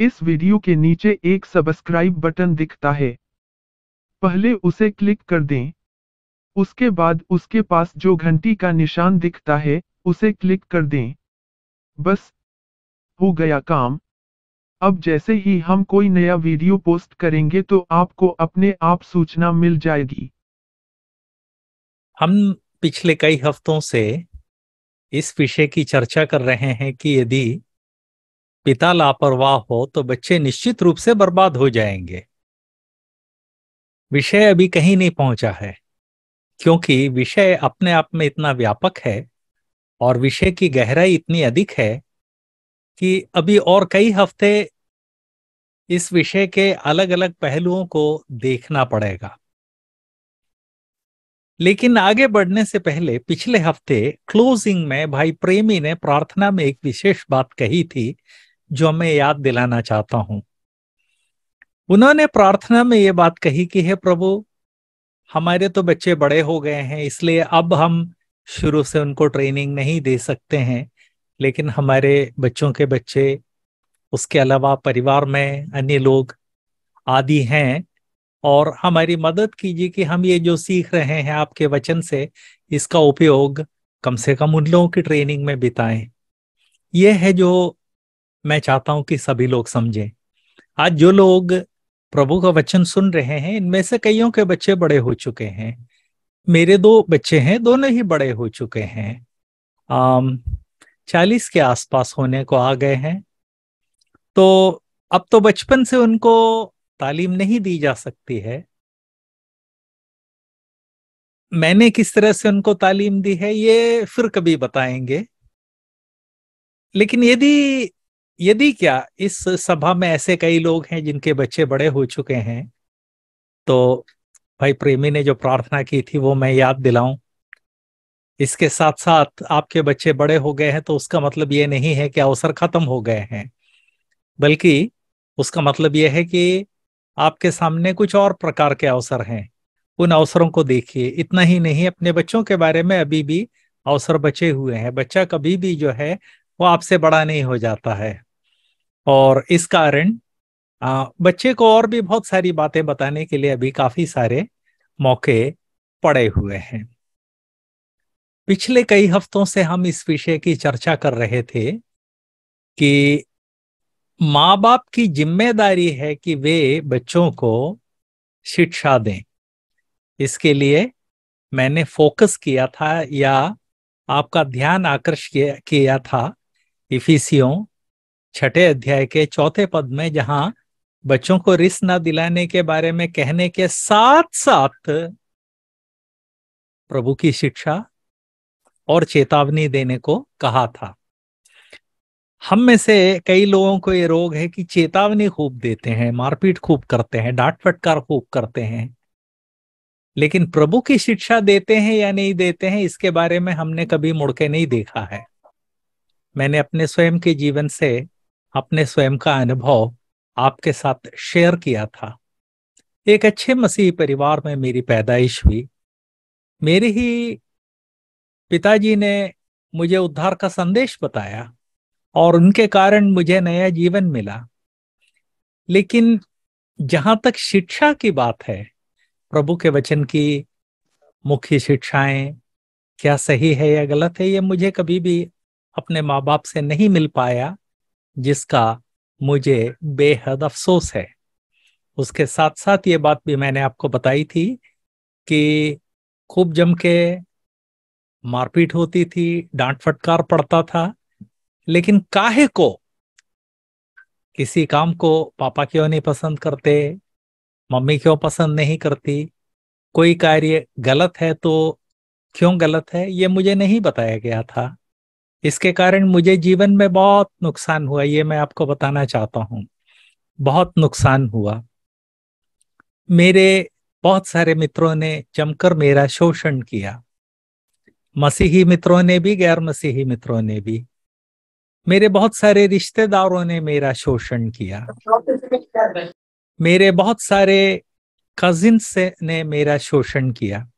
इस वीडियो के नीचे एक सब्सक्राइब बटन दिखता है पहले उसे क्लिक कर दें उसके बाद उसके पास जो घंटी का निशान दिखता है उसे क्लिक कर दें बस हो गया काम अब जैसे ही हम कोई नया वीडियो पोस्ट करेंगे तो आपको अपने आप सूचना मिल जाएगी हम पिछले कई हफ्तों से इस विषय की चर्चा कर रहे हैं कि यदि पिता लापरवाह हो तो बच्चे निश्चित रूप से बर्बाद हो जाएंगे विषय अभी कहीं नहीं पहुंचा है क्योंकि विषय अपने आप में इतना व्यापक है और विषय की गहराई इतनी अधिक है कि अभी और कई हफ्ते इस विषय के अलग अलग पहलुओं को देखना पड़ेगा लेकिन आगे बढ़ने से पहले पिछले हफ्ते क्लोजिंग में भाई प्रेमी ने प्रार्थना में एक विशेष बात कही थी जो मैं याद दिलाना चाहता हूं उन्होंने प्रार्थना में ये बात कही कि हे प्रभु हमारे तो बच्चे बड़े हो गए हैं इसलिए अब हम शुरू से उनको ट्रेनिंग नहीं दे सकते हैं लेकिन हमारे बच्चों के बच्चे उसके अलावा परिवार में अन्य लोग आदि हैं और हमारी मदद कीजिए कि हम ये जो सीख रहे हैं आपके वचन से इसका उपयोग कम से कम उन लोगों की ट्रेनिंग में बिताएं यह है जो मैं चाहता हूं कि सभी लोग समझें आज जो लोग प्रभु का वचन सुन रहे हैं इनमें से कईयों के बच्चे बड़े हो चुके हैं मेरे दो बच्चे हैं दोनों ही बड़े हो चुके हैं चालीस के आसपास होने को आ गए हैं तो अब तो बचपन से उनको तालीम नहीं दी जा सकती है मैंने किस तरह से उनको तालीम दी है ये फिर कभी बताएंगे लेकिन यदि यदि क्या इस सभा में ऐसे कई लोग हैं जिनके बच्चे बड़े हो चुके हैं तो भाई प्रेमी ने जो प्रार्थना की थी वो मैं याद दिलाऊं इसके साथ साथ आपके बच्चे बड़े हो गए हैं तो उसका मतलब ये नहीं है कि अवसर खत्म हो गए हैं बल्कि उसका मतलब यह है कि आपके सामने कुछ और प्रकार के अवसर हैं उन अवसरों को देखिए इतना ही नहीं अपने बच्चों के बारे में अभी भी अवसर बचे हुए हैं बच्चा कभी भी जो है वो आपसे बड़ा नहीं हो जाता है और इस कारण बच्चे को और भी बहुत सारी बातें बताने के लिए अभी काफी सारे मौके पड़े हुए हैं पिछले कई हफ्तों से हम इस विषय की चर्चा कर रहे थे कि माँ बाप की जिम्मेदारी है कि वे बच्चों को शिक्षा दें इसके लिए मैंने फोकस किया था या आपका ध्यान आकर्षित किया था इफिसियों छठे अध्याय के चौथे पद में जहां बच्चों को रिस ना दिलाने के बारे में कहने के साथ साथ प्रभु की शिक्षा और चेतावनी देने को कहा था हम में से कई लोगों को ये रोग है कि चेतावनी खूब देते हैं मारपीट खूब करते हैं डांट फटकार खूब करते हैं लेकिन प्रभु की शिक्षा देते हैं या नहीं देते हैं इसके बारे में हमने कभी मुड़के नहीं देखा है मैंने अपने स्वयं के जीवन से अपने स्वयं का अनुभव आपके साथ शेयर किया था एक अच्छे मसीह परिवार में मेरी पैदाइश हुई मेरे ही पिताजी ने मुझे उद्धार का संदेश बताया और उनके कारण मुझे नया जीवन मिला लेकिन जहां तक शिक्षा की बात है प्रभु के वचन की मुख्य शिक्षाएं क्या सही है या गलत है ये मुझे कभी भी अपने माँ बाप से नहीं मिल पाया जिसका मुझे बेहद अफसोस है उसके साथ साथ ये बात भी मैंने आपको बताई थी कि खूब जम के मारपीट होती थी डांट फटकार पड़ता था लेकिन काहे को किसी काम को पापा क्यों नहीं पसंद करते मम्मी क्यों पसंद नहीं करती कोई कार्य गलत है तो क्यों गलत है ये मुझे नहीं बताया गया था इसके कारण मुझे जीवन में बहुत नुकसान हुआ ये मैं आपको बताना चाहता हूं बहुत नुकसान हुआ मेरे बहुत सारे मित्रों ने जमकर मेरा शोषण किया मसीही मित्रों ने भी गैर मसीही मित्रों ने भी मेरे बहुत सारे रिश्तेदारों ने मेरा शोषण किया मेरे बहुत सारे कजिन ने मेरा शोषण किया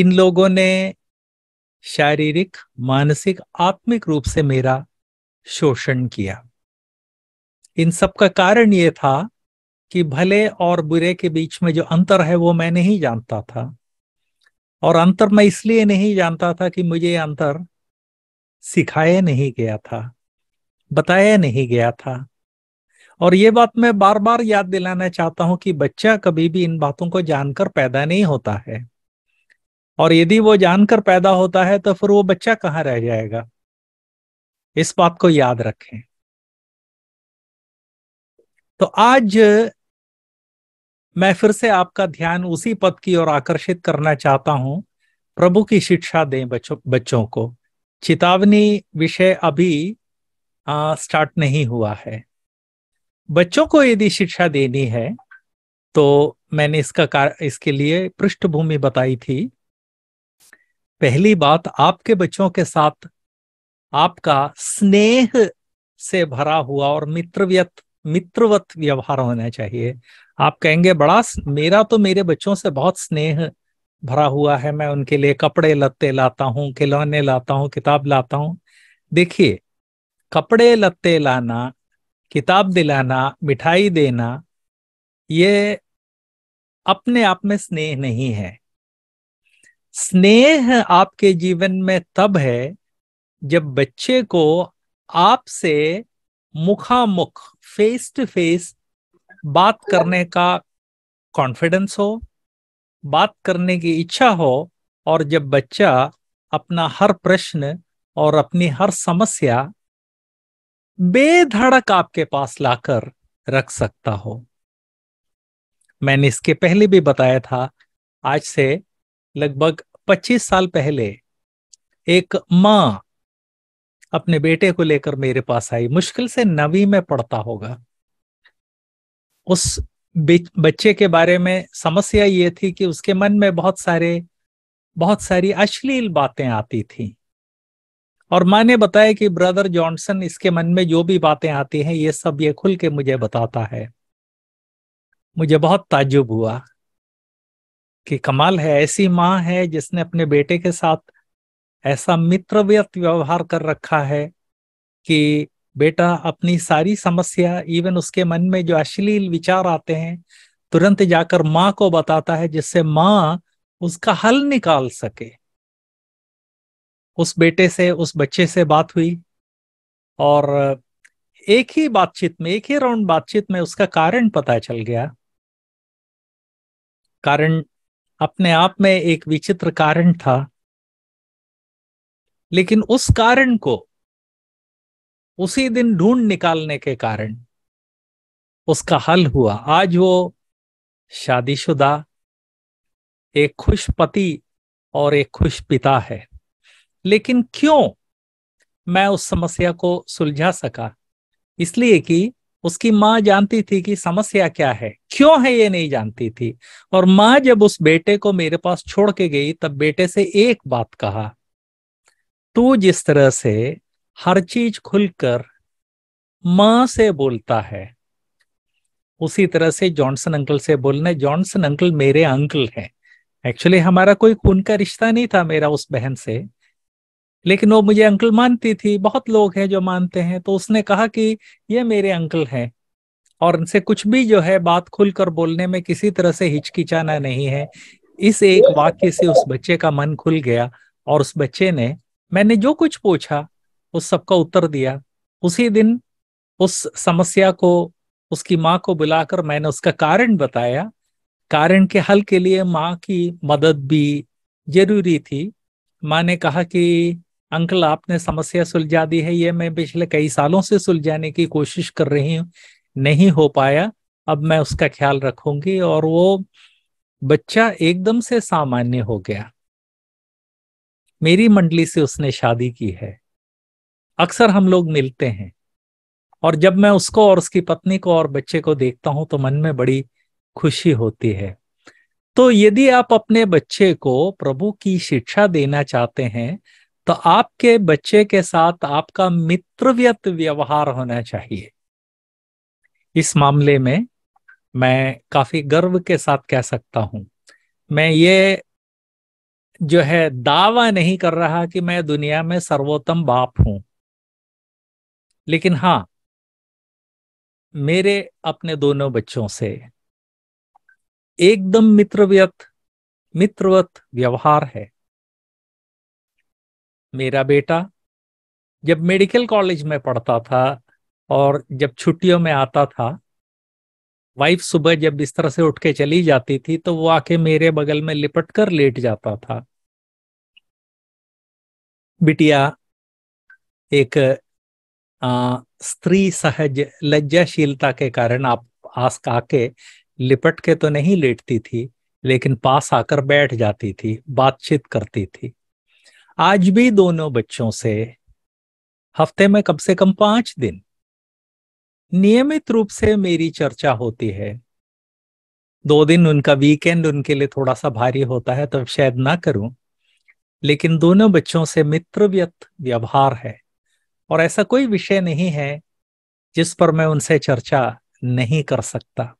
इन लोगों ने शारीरिक मानसिक आत्मिक रूप से मेरा शोषण किया इन सब का कारण यह था कि भले और बुरे के बीच में जो अंतर है वो मैं नहीं जानता था और अंतर मैं इसलिए नहीं जानता था कि मुझे अंतर सिखाया नहीं गया था बताया नहीं गया था और ये बात मैं बार बार याद दिलाना चाहता हूं कि बच्चा कभी भी इन बातों को जानकर पैदा नहीं होता है और यदि वो जानकर पैदा होता है तो फिर वो बच्चा कहाँ रह जाएगा इस बात को याद रखें तो आज मैं फिर से आपका ध्यान उसी पद की ओर आकर्षित करना चाहता हूं प्रभु की शिक्षा दें बच्चों बच्चों को चेतावनी विषय अभी आ, स्टार्ट नहीं हुआ है बच्चों को यदि शिक्षा देनी है तो मैंने इसका कार इसके लिए पृष्ठभूमि बताई थी पहली बात आपके बच्चों के साथ आपका स्नेह से भरा हुआ और मित्रव्यत मित्रवत व्यवहार होना चाहिए आप कहेंगे बड़ा मेरा तो मेरे बच्चों से बहुत स्नेह भरा हुआ है मैं उनके लिए कपड़े लत्ते लाता हूँ खिलौने लाता हूँ किताब लाता हूँ देखिए कपड़े लत्ते लाना किताब दिलाना मिठाई देना ये अपने आप में स्नेह नहीं है स्नेह आपके जीवन में तब है जब बच्चे को आपसे मुखामुख फेस टू फेस बात करने का कॉन्फिडेंस हो बात करने की इच्छा हो और जब बच्चा अपना हर प्रश्न और अपनी हर समस्या बेधड़क आपके पास लाकर रख सकता हो मैंने इसके पहले भी बताया था आज से लगभग 25 साल पहले एक माँ अपने बेटे को लेकर मेरे पास आई मुश्किल से नवी में पढ़ता होगा उस बच्चे के बारे में समस्या ये थी कि उसके मन में बहुत सारे बहुत सारी अश्लील बातें आती थी और माँ ने बताया कि ब्रदर जॉनसन इसके मन में जो भी बातें आती हैं ये सब ये खुल के मुझे बताता है मुझे बहुत ताजुब हुआ कि कमाल है ऐसी माँ है जिसने अपने बेटे के साथ ऐसा मित्रव्यत व्यवहार कर रखा है कि बेटा अपनी सारी समस्या इवन उसके मन में जो अश्लील विचार आते हैं तुरंत जाकर माँ को बताता है जिससे माँ उसका हल निकाल सके उस बेटे से उस बच्चे से बात हुई और एक ही बातचीत में एक ही राउंड बातचीत में उसका कारण पता चल गया कारण अपने आप में एक विचित्र कारण था लेकिन उस कारण को उसी दिन ढूंढ निकालने के कारण उसका हल हुआ आज वो शादीशुदा एक खुश पति और एक खुश पिता है लेकिन क्यों मैं उस समस्या को सुलझा सका इसलिए कि उसकी माँ जानती थी कि समस्या क्या है क्यों है ये नहीं जानती थी और माँ जब उस बेटे को मेरे पास छोड़ के गई तब बेटे से एक बात कहा तू जिस तरह से हर चीज खुलकर मां से बोलता है उसी तरह से जॉनसन अंकल से बोलना जॉनसन अंकल मेरे अंकल हैं एक्चुअली हमारा कोई खून का रिश्ता नहीं था मेरा उस बहन से लेकिन वो मुझे अंकल मानती थी बहुत लोग हैं जो मानते हैं तो उसने कहा कि ये मेरे अंकल हैं और उनसे कुछ भी जो है बात खुलकर बोलने में किसी तरह से हिचकिचाना नहीं है इस एक वाक्य से उस बच्चे का मन खुल गया और उस बच्चे ने मैंने जो कुछ पूछा उस सबका उत्तर दिया उसी दिन उस समस्या को उसकी माँ को बुलाकर मैंने उसका कारण बताया कारण के हल के लिए माँ की मदद भी जरूरी थी माँ ने कहा कि अंकल आपने समस्या सुलझा दी है ये मैं पिछले कई सालों से सुलझाने की कोशिश कर रही हूँ नहीं हो पाया अब मैं उसका ख्याल रखूंगी और वो बच्चा एकदम से सामान्य हो गया मेरी मंडली से उसने शादी की है अक्सर हम लोग मिलते हैं और जब मैं उसको और उसकी पत्नी को और बच्चे को देखता हूं तो मन में बड़ी खुशी होती है तो यदि आप अपने बच्चे को प्रभु की शिक्षा देना चाहते हैं तो आपके बच्चे के साथ आपका मित्रव्यत व्यवहार होना चाहिए इस मामले में मैं काफी गर्व के साथ कह सकता हूं मैं ये जो है दावा नहीं कर रहा कि मैं दुनिया में सर्वोत्तम बाप हूं लेकिन हाँ मेरे अपने दोनों बच्चों से एकदम मित्रव्यत मित्रवत व्यवहार है मेरा बेटा जब मेडिकल कॉलेज में पढ़ता था और जब छुट्टियों में आता था वाइफ सुबह जब इस तरह से उठ के चली जाती थी तो वो आके मेरे बगल में लिपट कर लेट जाता था बिटिया एक आ, स्त्री सहज लज्जाशीलता के कारण आप आस आके लिपट के तो नहीं लेटती थी लेकिन पास आकर बैठ जाती थी बातचीत करती थी आज भी दोनों बच्चों से हफ्ते में कम से कम पांच दिन नियमित रूप से मेरी चर्चा होती है दो दिन उनका वीकेंड उनके लिए थोड़ा सा भारी होता है तो शायद ना करूं लेकिन दोनों बच्चों से मित्रव्यत व्यवहार है और ऐसा कोई विषय नहीं है जिस पर मैं उनसे चर्चा नहीं कर सकता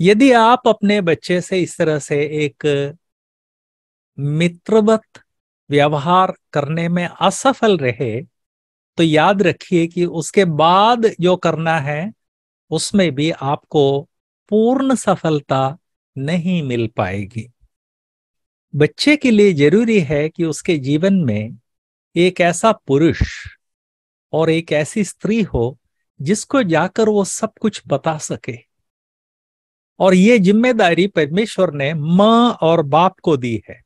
यदि आप अपने बच्चे से इस तरह से एक मित्रवत व्यवहार करने में असफल रहे तो याद रखिए कि उसके बाद जो करना है उसमें भी आपको पूर्ण सफलता नहीं मिल पाएगी बच्चे के लिए जरूरी है कि उसके जीवन में एक ऐसा पुरुष और एक ऐसी स्त्री हो जिसको जाकर वो सब कुछ बता सके और ये जिम्मेदारी परमेश्वर ने माँ और बाप को दी है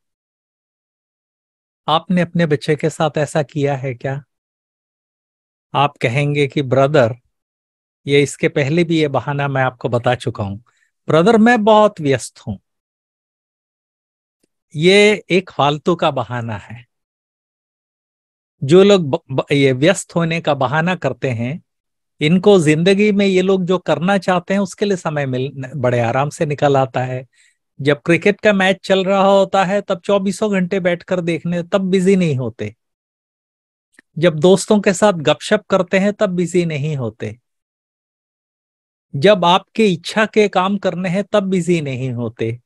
आपने अपने बच्चे के साथ ऐसा किया है क्या आप कहेंगे कि ब्रदर ये इसके पहले भी ये बहाना मैं आपको बता चुका हूं ब्रदर मैं बहुत व्यस्त हूं ये एक फालतू का बहाना है जो लोग ये व्यस्त होने का बहाना करते हैं इनको जिंदगी में ये लोग जो करना चाहते हैं उसके लिए समय मिल बड़े आराम से निकल आता है जब क्रिकेट का मैच चल रहा होता है तब चौबीसों घंटे बैठकर देखने तब बिजी नहीं होते जब दोस्तों के साथ गपशप करते हैं तब बिजी नहीं होते जब आपके इच्छा के काम करने हैं तब बिजी नहीं होते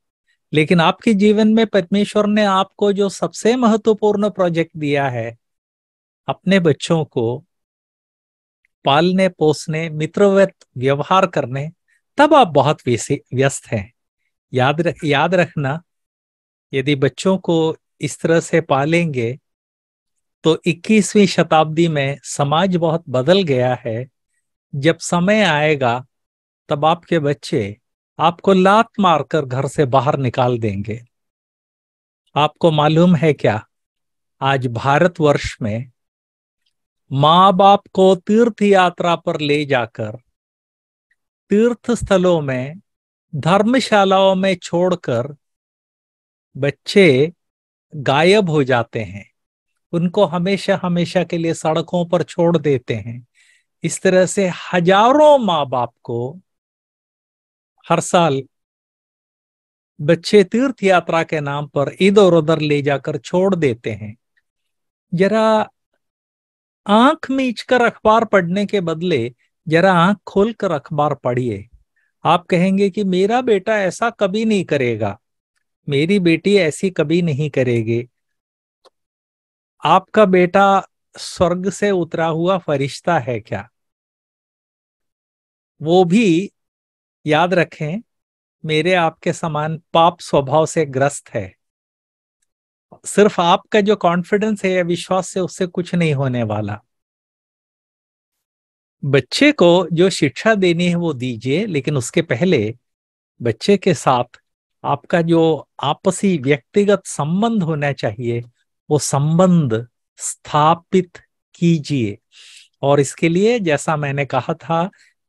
लेकिन आपके जीवन में परमेश्वर ने आपको जो सबसे महत्वपूर्ण प्रोजेक्ट दिया है अपने बच्चों को पालने पोसने मित्रवत व्यवहार करने तब आप बहुत व्यस्त हैं याद रख याद रखना यदि बच्चों को इस तरह से पालेंगे तो 21वीं शताब्दी में समाज बहुत बदल गया है जब समय आएगा तब आपके बच्चे आपको लात मारकर घर से बाहर निकाल देंगे आपको मालूम है क्या आज भारतवर्ष में माँ बाप को तीर्थ यात्रा पर ले जाकर तीर्थ स्थलों में धर्मशालाओं में छोड़कर बच्चे गायब हो जाते हैं उनको हमेशा हमेशा के लिए सड़कों पर छोड़ देते हैं इस तरह से हजारों माँ बाप को हर साल बच्चे तीर्थ यात्रा के नाम पर इधर उधर ले जाकर छोड़ देते हैं जरा आंख कर अखबार पढ़ने के बदले जरा आंख खोलकर अखबार पढ़िए आप कहेंगे कि मेरा बेटा ऐसा कभी नहीं करेगा मेरी बेटी ऐसी कभी नहीं करेगी आपका बेटा स्वर्ग से उतरा हुआ फरिश्ता है क्या वो भी याद रखें मेरे आपके समान पाप स्वभाव से ग्रस्त है सिर्फ आपका जो कॉन्फिडेंस है या विश्वास है उससे कुछ नहीं होने वाला बच्चे को जो शिक्षा देनी है वो दीजिए लेकिन उसके पहले बच्चे के साथ आपका जो आपसी व्यक्तिगत संबंध होना चाहिए वो संबंध स्थापित कीजिए और इसके लिए जैसा मैंने कहा था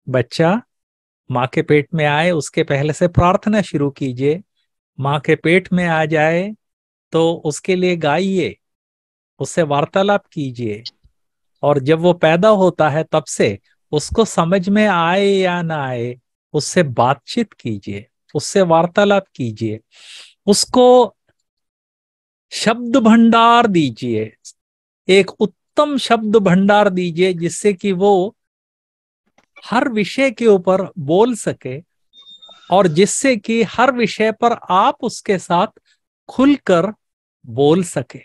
बच्चा माँ के पेट में आए उसके पहले से प्रार्थना शुरू कीजिए माँ के पेट में आ जाए तो उसके लिए गाइए उससे वार्तालाप कीजिए और जब वो पैदा होता है तब से उसको समझ में आए या ना आए उससे बातचीत कीजिए उससे वार्तालाप कीजिए उसको शब्द भंडार दीजिए एक उत्तम शब्द भंडार दीजिए जिससे कि वो हर विषय के ऊपर बोल सके और जिससे कि हर विषय पर आप उसके साथ खुलकर बोल सके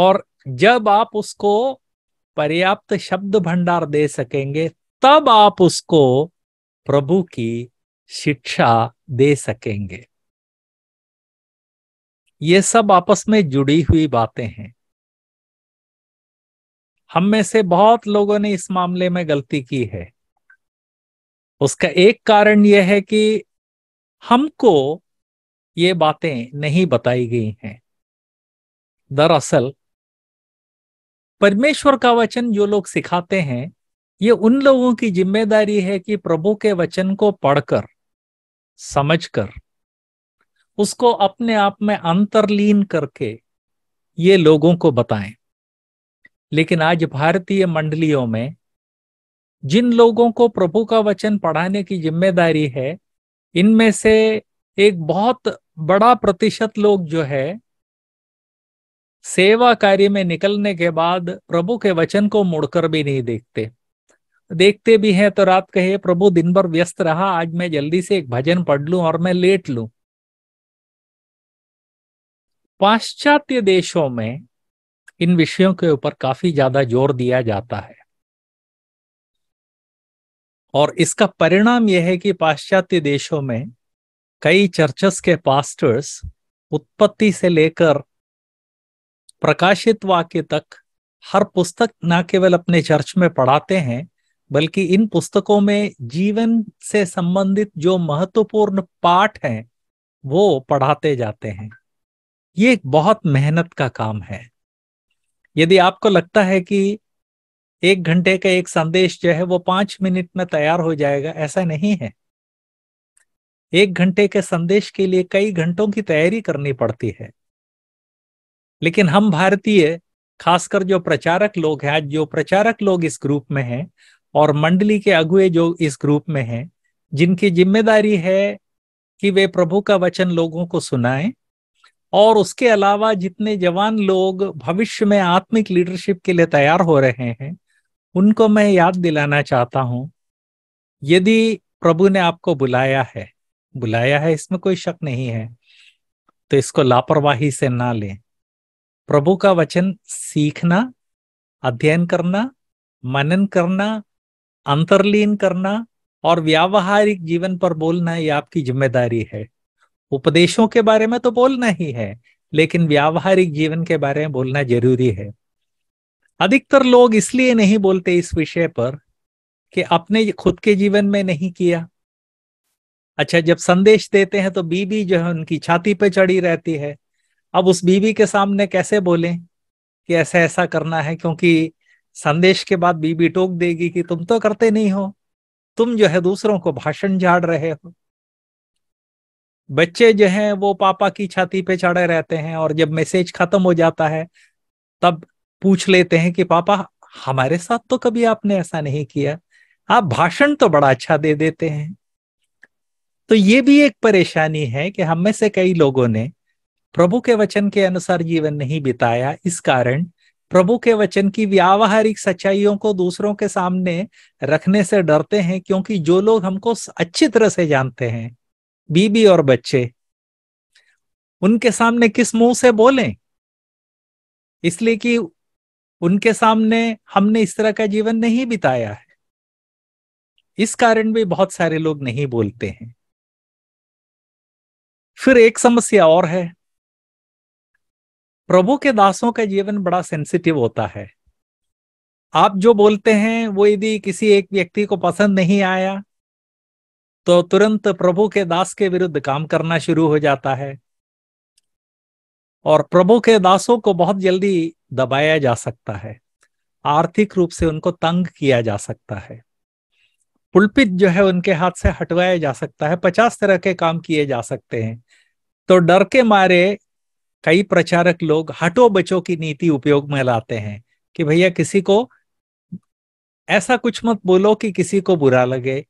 और जब आप उसको पर्याप्त शब्द भंडार दे सकेंगे तब आप उसको प्रभु की शिक्षा दे सकेंगे ये सब आपस में जुड़ी हुई बातें हैं हम में से बहुत लोगों ने इस मामले में गलती की है उसका एक कारण यह है कि हमको ये बातें नहीं बताई गई हैं दरअसल परमेश्वर का वचन जो लोग सिखाते हैं ये उन लोगों की जिम्मेदारी है कि प्रभु के वचन को पढ़कर समझकर उसको अपने आप में अंतरलीन करके ये लोगों को बताएं लेकिन आज भारतीय मंडलियों में जिन लोगों को प्रभु का वचन पढ़ाने की जिम्मेदारी है इनमें से एक बहुत बड़ा प्रतिशत लोग जो है सेवा कार्य में निकलने के बाद प्रभु के वचन को मुड़कर भी नहीं देखते देखते भी हैं तो रात कहे प्रभु दिन भर व्यस्त रहा आज मैं जल्दी से एक भजन पढ़ लू और मैं लेट लू पाश्चात्य देशों में इन विषयों के ऊपर काफी ज्यादा जोर दिया जाता है और इसका परिणाम यह है कि पाश्चात्य देशों में कई चर्चस के पास्टर्स उत्पत्ति से लेकर प्रकाशित वाक्य तक हर पुस्तक न केवल अपने चर्च में पढ़ाते हैं बल्कि इन पुस्तकों में जीवन से संबंधित जो महत्वपूर्ण पाठ हैं वो पढ़ाते जाते हैं ये एक बहुत मेहनत का काम है यदि आपको लगता है कि एक घंटे का एक संदेश जो है वो पांच मिनट में तैयार हो जाएगा ऐसा नहीं है एक घंटे के संदेश के लिए कई घंटों की तैयारी करनी पड़ती है लेकिन हम भारतीय खासकर जो प्रचारक लोग हैं आज जो प्रचारक लोग इस ग्रुप में हैं और मंडली के अगुए जो इस ग्रुप में हैं जिनकी जिम्मेदारी है कि वे प्रभु का वचन लोगों को सुनाएं और उसके अलावा जितने जवान लोग भविष्य में आत्मिक लीडरशिप के लिए तैयार हो रहे हैं उनको मैं याद दिलाना चाहता हूं यदि प्रभु ने आपको बुलाया है बुलाया है इसमें कोई शक नहीं है तो इसको लापरवाही से ना लें प्रभु का वचन सीखना अध्ययन करना मनन करना अंतर्लीन करना और व्यावहारिक जीवन पर बोलना ये आपकी जिम्मेदारी है उपदेशों के बारे में तो बोलना ही है लेकिन व्यावहारिक जीवन के बारे में बोलना जरूरी है अधिकतर लोग इसलिए नहीं बोलते इस विषय पर कि अपने खुद के जीवन में नहीं किया अच्छा जब संदेश देते हैं तो बीबी जो है उनकी छाती पे चढ़ी रहती है अब उस बीवी के सामने कैसे बोले कि ऐसा ऐसा करना है क्योंकि संदेश के बाद बीबी टोक देगी कि तुम तो करते नहीं हो तुम जो है दूसरों को भाषण झाड़ रहे हो बच्चे जो हैं वो पापा की छाती पे चढ़े रहते हैं और जब मैसेज खत्म हो जाता है तब पूछ लेते हैं कि पापा हमारे साथ तो कभी आपने ऐसा नहीं किया आप भाषण तो बड़ा अच्छा दे देते हैं तो ये भी एक परेशानी है कि हम में से कई लोगों ने प्रभु के वचन के अनुसार जीवन नहीं बिताया इस कारण प्रभु के वचन की व्यावहारिक सच्चाइयों को दूसरों के सामने रखने से डरते हैं क्योंकि जो लोग हमको अच्छी तरह से जानते हैं बीबी और बच्चे उनके सामने किस मुंह से बोलें इसलिए कि उनके सामने हमने इस तरह का जीवन नहीं बिताया है इस कारण भी बहुत सारे लोग नहीं बोलते हैं फिर एक समस्या और है प्रभु के दासों का जीवन बड़ा सेंसिटिव होता है आप जो बोलते हैं वो यदि किसी एक व्यक्ति को पसंद नहीं आया तो तुरंत प्रभु के दास के विरुद्ध काम करना शुरू हो जाता है और प्रभु के दासों को बहुत जल्दी दबाया जा सकता है आर्थिक रूप से उनको तंग किया जा सकता है पुलपित जो है उनके हाथ से हटवाया जा सकता है पचास तरह के काम किए जा सकते हैं तो डर के मारे कई प्रचारक लोग हटो बचो की नीति उपयोग में लाते हैं कि भैया किसी को ऐसा कुछ मत बोलो कि किसी को बुरा लगे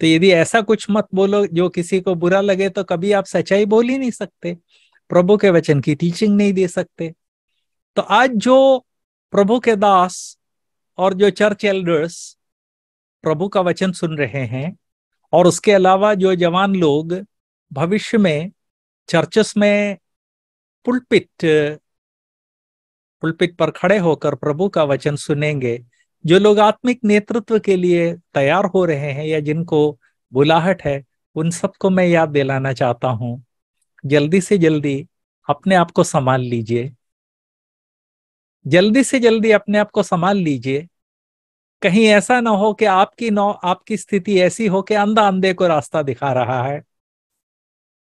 तो यदि ऐसा कुछ मत बोलो जो किसी को बुरा लगे तो कभी आप सच्चाई बोल ही नहीं सकते प्रभु के वचन की टीचिंग नहीं दे सकते तो आज जो प्रभु के दास और जो चर्च एल्डर्स प्रभु का वचन सुन रहे हैं और उसके अलावा जो जवान लोग भविष्य में चर्चस में पुलपित पुलपित पर खड़े होकर प्रभु का वचन सुनेंगे जो लोग आत्मिक नेतृत्व के लिए तैयार हो रहे हैं या जिनको बुलाहट है उन सबको मैं याद दिलाना चाहता हूं जल्दी से जल्दी अपने आप को संभाल लीजिए जल्दी से जल्दी अपने आप को संभाल लीजिए कहीं ऐसा ना हो कि आपकी नौ आपकी स्थिति ऐसी हो कि अंधा अंधे को रास्ता दिखा रहा है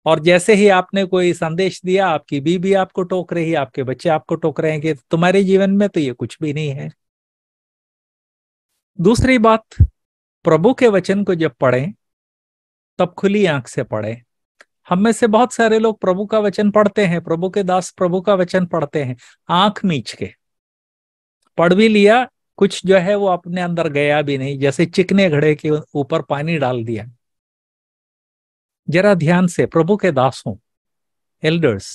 और जैसे ही आपने कोई संदेश दिया आपकी बीबी आपको टोक रही आपके बच्चे आपको टोक रहे हैं कि तुम्हारे जीवन में तो ये कुछ भी नहीं है दूसरी बात प्रभु के वचन को जब पढ़ें तब खुली आंख से पढ़ें हम में से बहुत सारे लोग प्रभु का वचन पढ़ते हैं प्रभु के दास प्रभु का वचन पढ़ते हैं आंख मीच के पढ़ भी लिया कुछ जो है वो अपने अंदर गया भी नहीं जैसे चिकने घड़े के ऊपर पानी डाल दिया जरा ध्यान से प्रभु के दासों एल्डर्स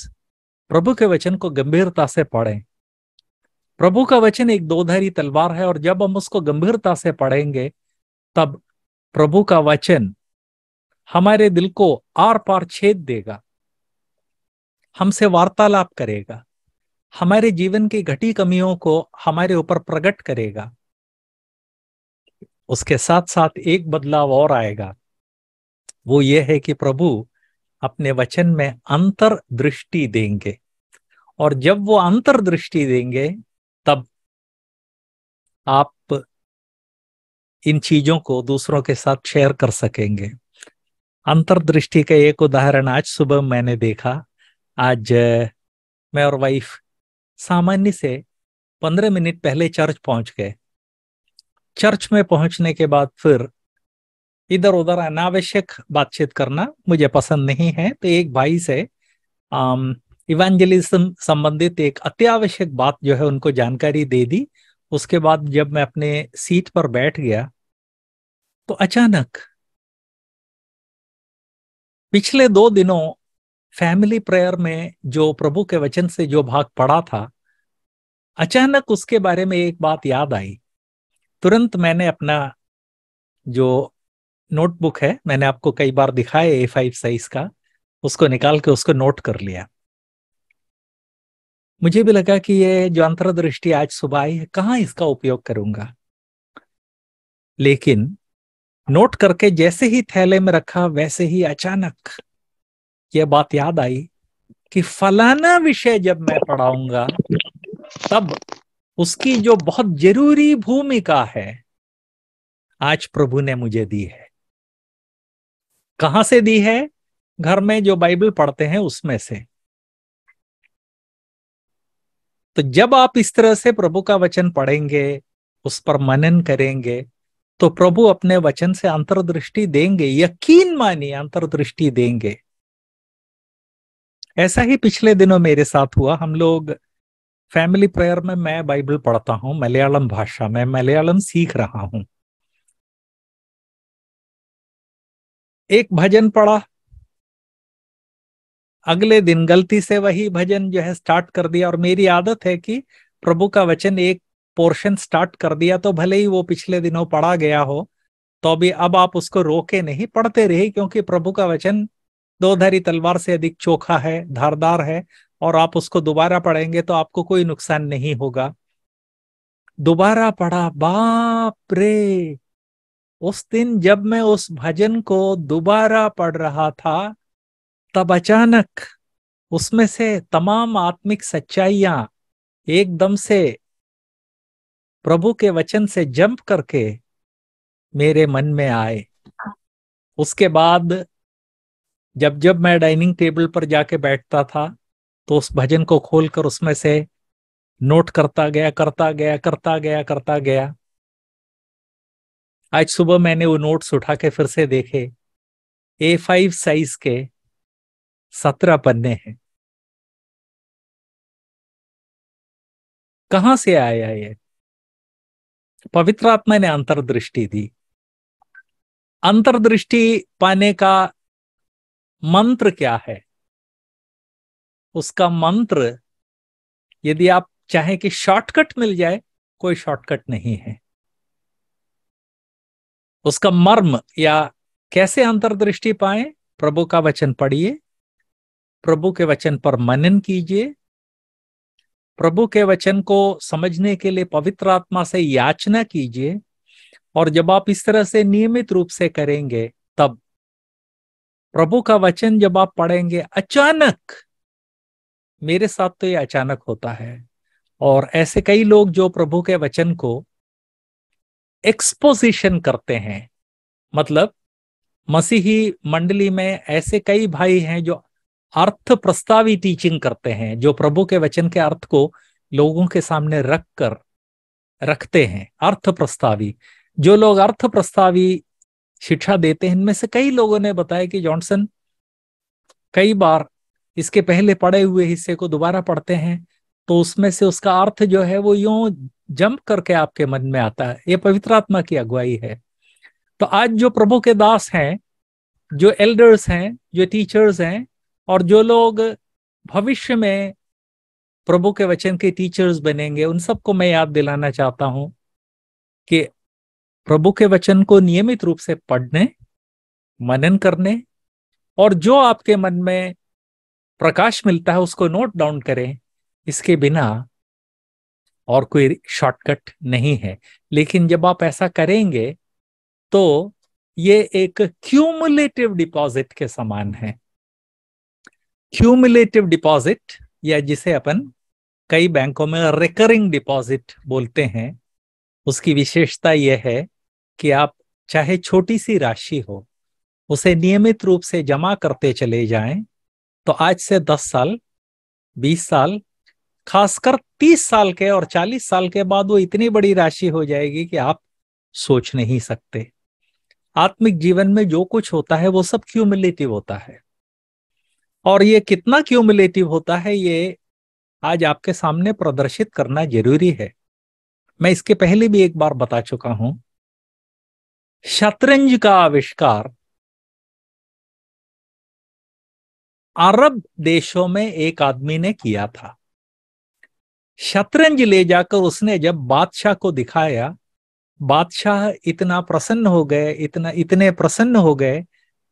प्रभु के वचन को गंभीरता से पढ़ें प्रभु का वचन एक दोधारी तलवार है और जब हम उसको गंभीरता से पढ़ेंगे तब प्रभु का वचन हमारे दिल को आर पार छेद देगा हमसे वार्तालाप करेगा हमारे जीवन की घटी कमियों को हमारे ऊपर प्रकट करेगा उसके साथ साथ एक बदलाव और आएगा वो ये है कि प्रभु अपने वचन में अंतर दृष्टि देंगे और जब वो अंतर दृष्टि देंगे तब आप इन चीजों को दूसरों के साथ शेयर कर सकेंगे अंतर्दृष्टि का एक उदाहरण आज सुबह मैंने देखा आज मैं और वाइफ सामान्य से पंद्रह मिनट पहले चर्च पहुंच गए चर्च में पहुंचने के बाद फिर इधर उधर अनावश्यक बातचीत करना मुझे पसंद नहीं है तो एक भाई से इवेंजलिज्म संबंधित एक अत्यावश्यक बात जो है उनको जानकारी दे दी उसके बाद जब मैं अपने सीट पर बैठ गया तो अचानक पिछले दो दिनों फैमिली प्रेयर में जो प्रभु के वचन से जो भाग पड़ा था अचानक उसके बारे में एक बात याद आई तुरंत मैंने अपना जो नोटबुक है मैंने आपको कई बार दिखाया ए फाइव साइज का उसको निकाल के उसको नोट कर लिया मुझे भी लगा कि ये जो अंतरदृष्टि आज सुबह आई है कहाँ इसका उपयोग करूंगा लेकिन नोट करके जैसे ही थैले में रखा वैसे ही अचानक यह बात याद आई कि फलाना विषय जब मैं पढ़ाऊंगा तब उसकी जो बहुत जरूरी भूमिका है आज प्रभु ने मुझे दी है कहां से दी है घर में जो बाइबल पढ़ते हैं उसमें से तो जब आप इस तरह से प्रभु का वचन पढ़ेंगे उस पर मनन करेंगे तो प्रभु अपने वचन से अंतर्दृष्टि देंगे यकीन मानिए अंतर्दृष्टि देंगे ऐसा ही पिछले दिनों मेरे साथ हुआ हम लोग फैमिली प्रेयर में मैं बाइबल पढ़ता हूं मलयालम भाषा में मलयालम सीख रहा हूं एक भजन पढ़ा अगले दिन गलती से वही भजन जो है स्टार्ट कर दिया और मेरी आदत है कि प्रभु का वचन एक पोर्शन स्टार्ट कर दिया तो भले ही वो पिछले दिनों पढ़ा गया हो तो भी अब आप उसको रोके नहीं पढ़ते रहे क्योंकि प्रभु का वचन दो धरी तलवार से अधिक चोखा है धारदार है और आप उसको दोबारा पढ़ेंगे तो आपको कोई नुकसान नहीं होगा दोबारा पढ़ा बाप रे उस दिन जब मैं उस भजन को दोबारा पढ़ रहा था तब अचानक उसमें से तमाम आत्मिक सच्चाइयां एकदम से प्रभु के वचन से जंप करके मेरे मन में आए उसके बाद जब जब मैं डाइनिंग टेबल पर जाके बैठता था तो उस भजन को खोलकर उसमें से नोट करता गया करता गया करता गया करता गया आज सुबह मैंने वो नोट्स उठा के फिर से देखे ए फाइव साइज के सत्रह पन्ने हैं कहा से आया ये पवित्र आत्मा ने अंतर्दृष्टि दी अंतर्दृष्टि पाने का मंत्र क्या है उसका मंत्र यदि आप चाहें कि शॉर्टकट मिल जाए कोई शॉर्टकट नहीं है उसका मर्म या कैसे अंतर्दृष्टि पाए प्रभु का वचन पढ़िए प्रभु के वचन पर मनन कीजिए प्रभु के वचन को समझने के लिए पवित्र आत्मा से याचना कीजिए और जब आप इस तरह से नियमित रूप से करेंगे तब प्रभु का वचन जब आप पढ़ेंगे अचानक मेरे साथ तो ये अचानक होता है और ऐसे कई लोग जो प्रभु के वचन को एक्सपोजिशन करते हैं मतलब मसीही मंडली में ऐसे कई भाई हैं जो अर्थ प्रस्तावी टीचिंग करते हैं जो प्रभु के वचन के अर्थ को लोगों के सामने रख कर रखते हैं अर्थ प्रस्तावी जो लोग अर्थ प्रस्तावी शिक्षा देते हैं इनमें से कई लोगों ने बताया कि जॉनसन कई बार इसके पहले पढ़े हुए हिस्से को दोबारा पढ़ते हैं तो उसमें से उसका अर्थ जो है वो यूं जंप करके आपके मन में आता है ये पवित्र आत्मा की अगुवाई है तो आज जो प्रभु के दास हैं जो एल्डर्स हैं जो टीचर्स हैं और जो लोग भविष्य में प्रभु के वचन के टीचर्स बनेंगे उन सबको मैं याद दिलाना चाहता हूं कि प्रभु के वचन को नियमित रूप से पढ़ने मनन करने और जो आपके मन में प्रकाश मिलता है उसको नोट डाउन करें इसके बिना और कोई शॉर्टकट नहीं है लेकिन जब आप ऐसा करेंगे तो ये एक क्यूमुलेटिव डिपॉजिट के समान है क्यूमुलेटिव डिपॉजिट या जिसे अपन कई बैंकों में रिकरिंग डिपॉजिट बोलते हैं उसकी विशेषता यह है कि आप चाहे छोटी सी राशि हो उसे नियमित रूप से जमा करते चले जाएं तो आज से 10 साल 20 साल खासकर तीस साल के और चालीस साल के बाद वो इतनी बड़ी राशि हो जाएगी कि आप सोच नहीं सकते आत्मिक जीवन में जो कुछ होता है वो सब क्यूमुलेटिव होता है और ये कितना क्यूमुलेटिव होता है ये आज आपके सामने प्रदर्शित करना जरूरी है मैं इसके पहले भी एक बार बता चुका हूं शतरंज का आविष्कार अरब देशों में एक आदमी ने किया था शतरंज ले जाकर उसने जब बादशाह को दिखाया बादशाह इतना प्रसन्न हो गए इतना इतने प्रसन्न हो गए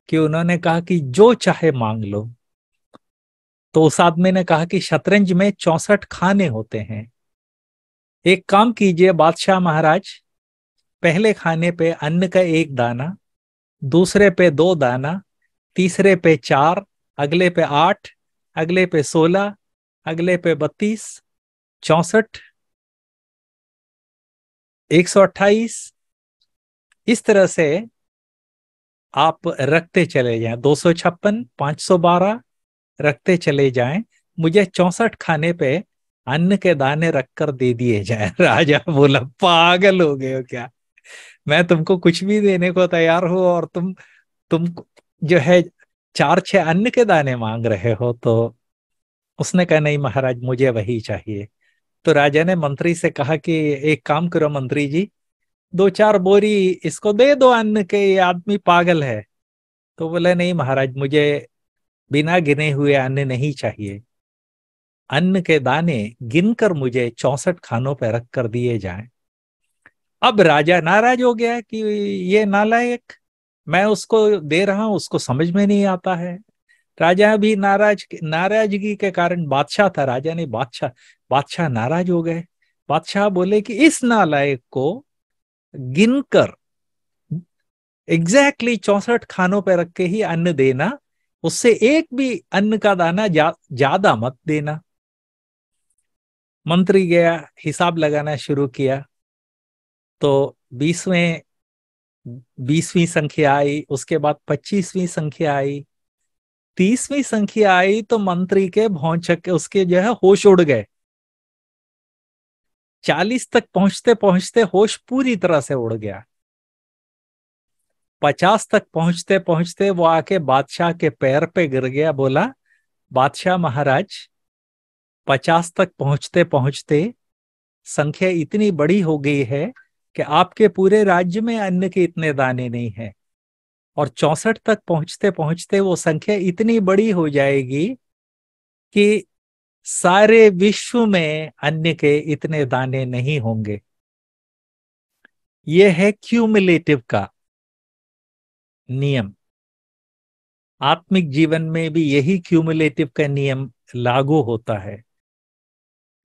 कि उन्होंने कहा कि जो चाहे मांग लो तो उस आदमी ने कहा कि शतरंज में चौसठ खाने होते हैं एक काम कीजिए बादशाह महाराज पहले खाने पे अन्न का एक दाना दूसरे पे दो दाना तीसरे पे चार अगले पे आठ अगले पे सोलह अगले पे बत्तीस चौसठ एक सौ अट्ठाईस इस तरह से आप रखते चले जाएं दो सौ छप्पन पांच सौ बारह रखते चले जाएं मुझे चौसठ खाने पे अन्न के दाने रखकर दे दिए जाए राजा बोला पागल हो गए हो क्या मैं तुमको कुछ भी देने को तैयार हूं और तुम तुम जो है चार छह अन्न के दाने मांग रहे हो तो उसने कहा नहीं महाराज मुझे वही चाहिए तो राजा ने मंत्री से कहा कि एक काम करो मंत्री जी दो चार बोरी इसको दे दो अन्न के ये आदमी पागल है तो बोले नहीं महाराज मुझे बिना गिने हुए अन्न नहीं चाहिए अन्न के दाने गिनकर मुझे चौसठ खानों पर रख कर दिए जाएं अब राजा नाराज हो गया कि ये नालायक मैं उसको दे रहा हूं उसको समझ में नहीं आता है राजा भी नाराज नाराजगी के कारण बादशाह था राजा ने बादशाह बादशाह नाराज हो गए बादशाह बोले कि इस नालायक को गिनकर एग्जैक्टली चौसठ खानों पर रख के ही अन्न देना उससे एक भी अन्न का दाना ज्यादा जा, मत देना मंत्री गया हिसाब लगाना शुरू किया तो बीसवें बीसवीं संख्या आई उसके बाद पच्चीसवीं संख्या आई तीसवीं संख्या आई तो मंत्री के भौचक उसके जो है होश उड़ गए चालीस तक पहुंचते पहुंचते होश पूरी तरह से उड़ गया पचास तक पहुंचते पहुंचते वो आके बादशाह के पैर पे गिर गया बोला बादशाह महाराज पचास तक पहुंचते पहुंचते संख्या इतनी बड़ी हो गई है कि आपके पूरे राज्य में अन्न के इतने दाने नहीं है और चौसठ तक पहुंचते पहुंचते वो संख्या इतनी बड़ी हो जाएगी कि सारे विश्व में अन्य के इतने दाने नहीं होंगे यह है क्यूमुलेटिव का नियम आत्मिक जीवन में भी यही क्यूमुलेटिव का नियम लागू होता है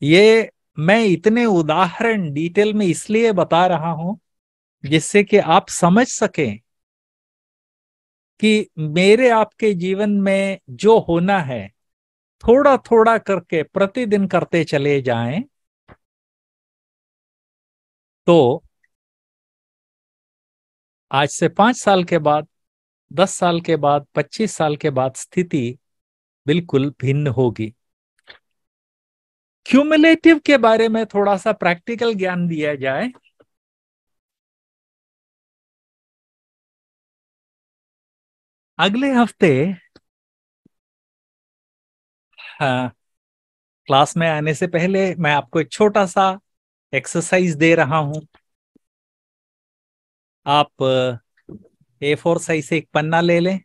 ये मैं इतने उदाहरण डिटेल में इसलिए बता रहा हूं जिससे कि आप समझ सकें कि मेरे आपके जीवन में जो होना है थोड़ा थोड़ा करके प्रतिदिन करते चले जाएं तो आज से पांच साल के बाद दस साल के बाद पच्चीस साल के बाद स्थिति बिल्कुल भिन्न होगी क्यूमुलेटिव के बारे में थोड़ा सा प्रैक्टिकल ज्ञान दिया जाए अगले हफ्ते हाँ, क्लास में आने से पहले मैं आपको एक छोटा सा एक्सरसाइज दे रहा हूं आप ए फोर साइज से एक पन्ना ले लें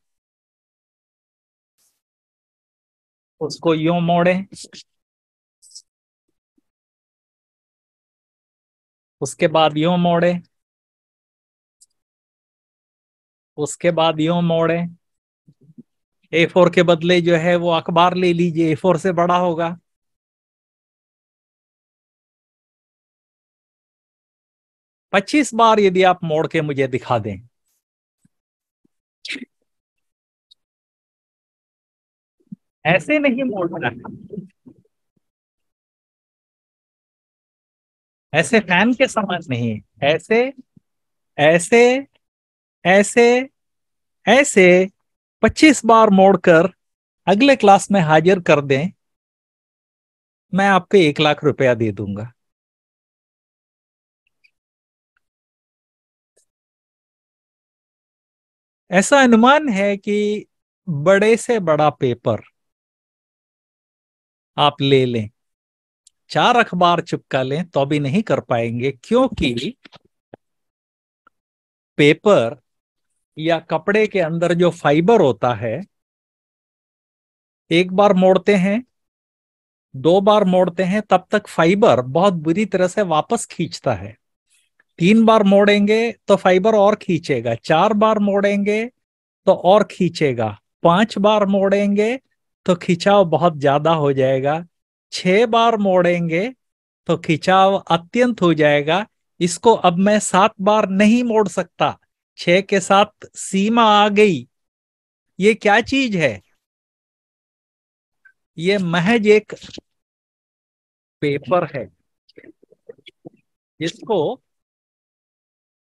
उसको यो मोड़े उसके बाद यो मोड़े उसके बाद यो मोड़े ए फोर के बदले जो है वो अखबार ले लीजिए ए फोर से बड़ा होगा पच्चीस बार यदि आप मोड़ के मुझे दिखा दें ऐसे नहीं मोड़ना ऐसे फैन के समान नहीं ऐसे ऐसे ऐसे ऐसे 25 बार मोड़कर अगले क्लास में हाजिर कर दें मैं आपको एक लाख रुपया दे दूंगा ऐसा अनुमान है कि बड़े से बड़ा पेपर आप ले लें चार अखबार चिपका लें तो भी नहीं कर पाएंगे क्योंकि पेपर या कपड़े के अंदर जो फाइबर होता है एक बार मोड़ते हैं दो बार मोड़ते हैं तब तक फाइबर बहुत बुरी तरह से वापस खींचता है तीन बार मोड़ेंगे तो फाइबर और खींचेगा चार बार मोड़ेंगे तो और खींचेगा पांच बार मोड़ेंगे तो खिंचाव बहुत ज्यादा हो जाएगा छह बार मोड़ेंगे तो खिंचाव अत्यंत हो जाएगा इसको अब मैं सात बार नहीं मोड़ सकता छ के साथ सीमा आ गई ये क्या चीज है ये महज एक पेपर है जिसको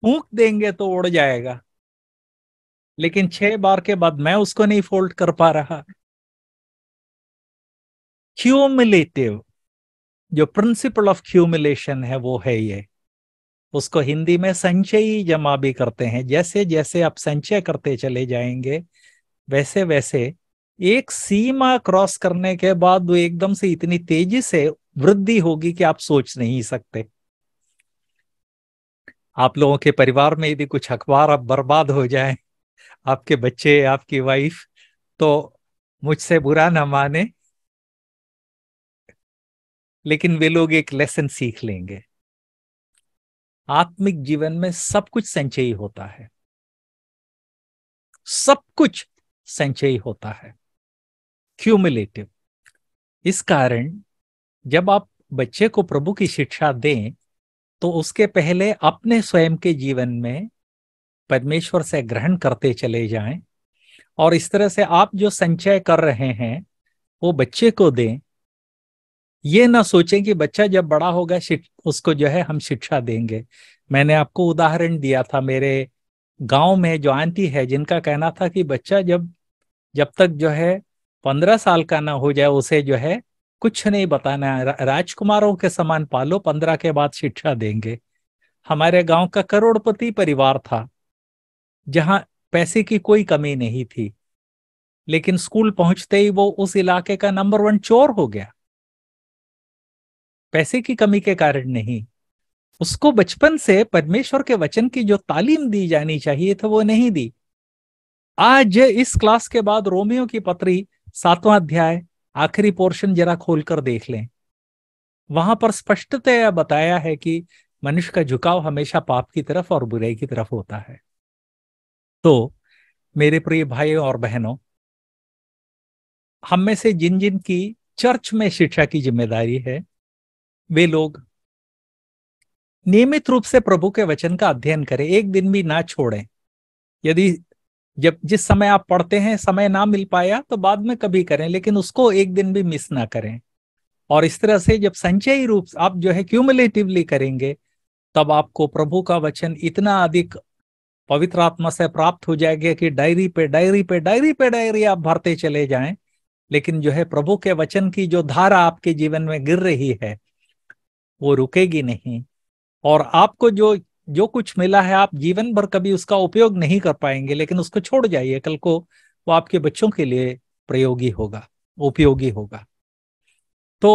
फूक देंगे तो उड़ जाएगा लेकिन छह बार के बाद मैं उसको नहीं फोल्ड कर पा रहा क्यूमलेटिव जो प्रिंसिपल ऑफ क्यूमुलेशन है वो है ये उसको हिंदी में संचयी जमा भी करते हैं जैसे जैसे आप संचय करते चले जाएंगे वैसे वैसे एक सीमा क्रॉस करने के बाद वो एकदम से इतनी तेजी से वृद्धि होगी कि आप सोच नहीं सकते आप लोगों के परिवार में यदि कुछ अखबार अब बर्बाद हो जाए आपके बच्चे आपकी वाइफ तो मुझसे बुरा ना माने लेकिन वे लोग एक लेसन सीख लेंगे आत्मिक जीवन में सब कुछ संचयी होता है सब कुछ संचयी होता है क्यूमुलेटिव इस कारण जब आप बच्चे को प्रभु की शिक्षा दें तो उसके पहले अपने स्वयं के जीवन में परमेश्वर से ग्रहण करते चले जाएं और इस तरह से आप जो संचय कर रहे हैं वो बच्चे को दें ये ना सोचें कि बच्चा जब बड़ा होगा उसको जो है हम शिक्षा देंगे मैंने आपको उदाहरण दिया था मेरे गांव में जो आंटी है जिनका कहना था कि बच्चा जब जब तक जो है पंद्रह साल का ना हो जाए उसे जो है कुछ नहीं बताना राजकुमारों के समान पालो पंद्रह के बाद शिक्षा देंगे हमारे गांव का करोड़पति परिवार था जहां पैसे की कोई कमी नहीं थी लेकिन स्कूल पहुंचते ही वो उस इलाके का नंबर वन चोर हो गया पैसे की कमी के कारण नहीं उसको बचपन से परमेश्वर के वचन की जो तालीम दी जानी चाहिए थी वो नहीं दी आज इस क्लास के बाद रोमियो की पत्री सातवां अध्याय आखिरी पोर्शन जरा खोलकर देख लें वहां पर स्पष्टतया बताया है कि मनुष्य का झुकाव हमेशा पाप की तरफ और बुराई की तरफ होता है तो मेरे प्रिय भाइयों और बहनों हम में से जिन जिन की चर्च में शिक्षा की जिम्मेदारी है वे लोग नियमित रूप से प्रभु के वचन का अध्ययन करें एक दिन भी ना छोड़ें यदि जब जिस समय आप पढ़ते हैं समय ना मिल पाया तो बाद में कभी करें लेकिन उसको एक दिन भी मिस ना करें और इस तरह से जब संचयी रूप आप जो है क्यूमुलेटिवली करेंगे तब आपको प्रभु का वचन इतना अधिक पवित्र आत्मा से प्राप्त हो जाएगा कि डायरी पे डायरी पे डायरी पे डायरी आप भरते चले जाएं लेकिन जो है प्रभु के वचन की जो धारा आपके जीवन में गिर रही है वो रुकेगी नहीं और आपको जो जो कुछ मिला है आप जीवन भर कभी उसका उपयोग नहीं कर पाएंगे लेकिन उसको छोड़ जाइए कल को वो आपके बच्चों के लिए प्रयोगी होगा उपयोगी होगा तो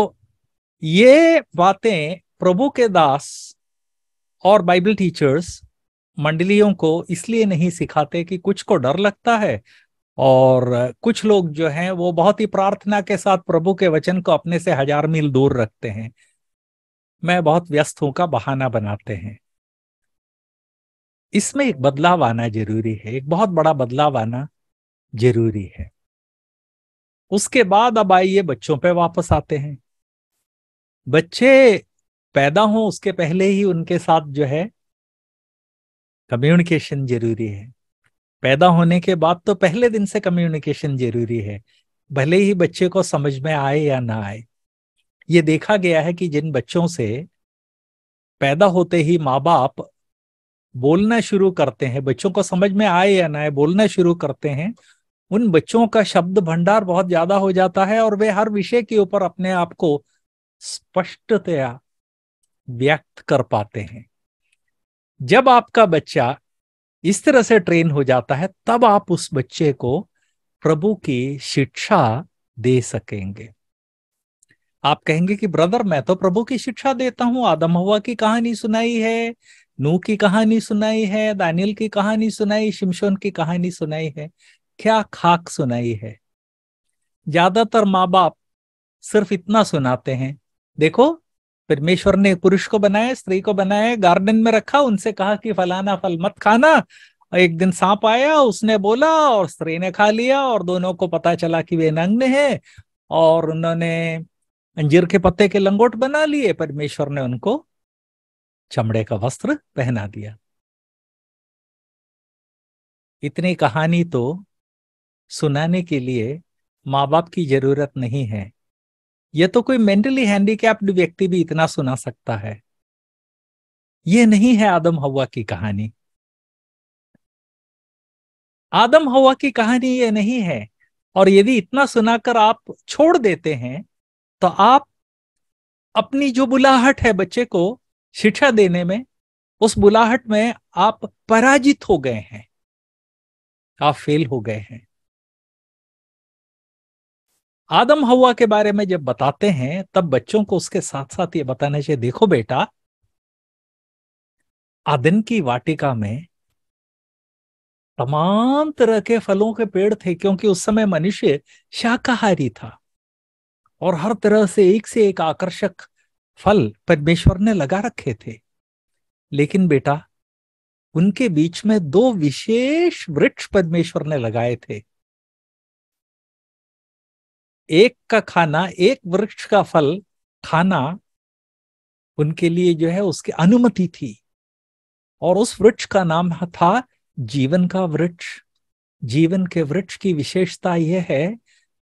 ये बातें प्रभु के दास और बाइबल टीचर्स मंडलियों को इसलिए नहीं सिखाते कि कुछ को डर लगता है और कुछ लोग जो हैं वो बहुत ही प्रार्थना के साथ प्रभु के वचन को अपने से हजार मील दूर रखते हैं मैं बहुत व्यस्त हूं का बहाना बनाते हैं इसमें एक बदलाव आना जरूरी है एक बहुत बड़ा बदलाव आना जरूरी है उसके बाद अब आइए बच्चों पे वापस आते हैं बच्चे पैदा हो उसके पहले ही उनके साथ जो है कम्युनिकेशन जरूरी है पैदा होने के बाद तो पहले दिन से कम्युनिकेशन जरूरी है भले ही बच्चे को समझ में आए या ना आए ये देखा गया है कि जिन बच्चों से पैदा होते ही माँ बाप बोलना शुरू करते हैं बच्चों को समझ में आए या ना आए बोलना शुरू करते हैं उन बच्चों का शब्द भंडार बहुत ज्यादा हो जाता है और वे हर विषय के ऊपर अपने आप को स्पष्टतया व्यक्त कर पाते हैं जब आपका बच्चा इस तरह से ट्रेन हो जाता है तब आप उस बच्चे को प्रभु की शिक्षा दे सकेंगे आप कहेंगे कि ब्रदर मैं तो प्रभु की शिक्षा देता हूँ आदम हवा की कहानी सुनाई है नू की कहानी सुनाई है दानियल की कहानी सुनाई शिमशोन की कहानी सुनाई है क्या खाक सुनाई है ज्यादातर माँ बाप सिर्फ इतना सुनाते हैं देखो परमेश्वर ने पुरुष को बनाया स्त्री को बनाया गार्डन में रखा उनसे कहा कि फलाना फल मत खाना और एक दिन सांप आया उसने बोला और स्त्री ने खा लिया और दोनों को पता चला कि वे नग्न है और उन्होंने अंजीर के पत्ते के लंगोट बना लिए परमेश्वर ने उनको चमड़े का वस्त्र पहना दिया इतनी कहानी तो सुनाने के लिए माँ बाप की जरूरत नहीं है यह तो कोई मेंटली हैंडीकैप्ड व्यक्ति भी इतना सुना सकता है यह नहीं है आदम हवा की कहानी आदम हवा की कहानी यह नहीं है और यदि इतना सुनाकर आप छोड़ देते हैं तो आप अपनी जो बुलाहट है बच्चे को शिक्षा देने में उस बुलाहट में आप पराजित हो गए हैं आप फेल हो गए हैं आदम हवा के बारे में जब बताते हैं तब बच्चों को उसके साथ साथ ये बताना चाहिए देखो बेटा आदन की वाटिका में तमाम तरह के फलों के पेड़ थे क्योंकि उस समय मनुष्य शाकाहारी था और हर तरह से एक से एक आकर्षक फल परमेश्वर ने लगा रखे थे लेकिन बेटा उनके बीच में दो विशेष वृक्ष परमेश्वर ने लगाए थे एक का खाना एक वृक्ष का फल खाना उनके लिए जो है उसकी अनुमति थी और उस वृक्ष का नाम था जीवन का वृक्ष जीवन के वृक्ष की विशेषता यह है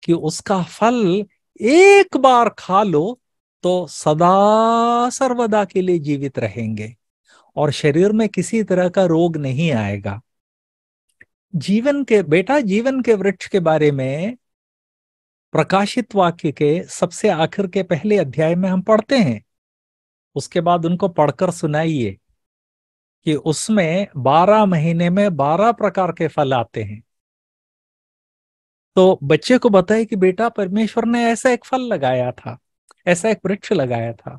कि उसका फल एक बार खा लो तो सदा सर्वदा के लिए जीवित रहेंगे और शरीर में किसी तरह का रोग नहीं आएगा जीवन के बेटा जीवन के वृक्ष के बारे में प्रकाशित वाक्य के सबसे आखिर के पहले अध्याय में हम पढ़ते हैं उसके बाद उनको पढ़कर सुनाइए कि उसमें बारह महीने में बारह प्रकार के फल आते हैं तो बच्चे को बताए कि बेटा परमेश्वर ने ऐसा एक फल लगाया था ऐसा एक वृक्ष लगाया था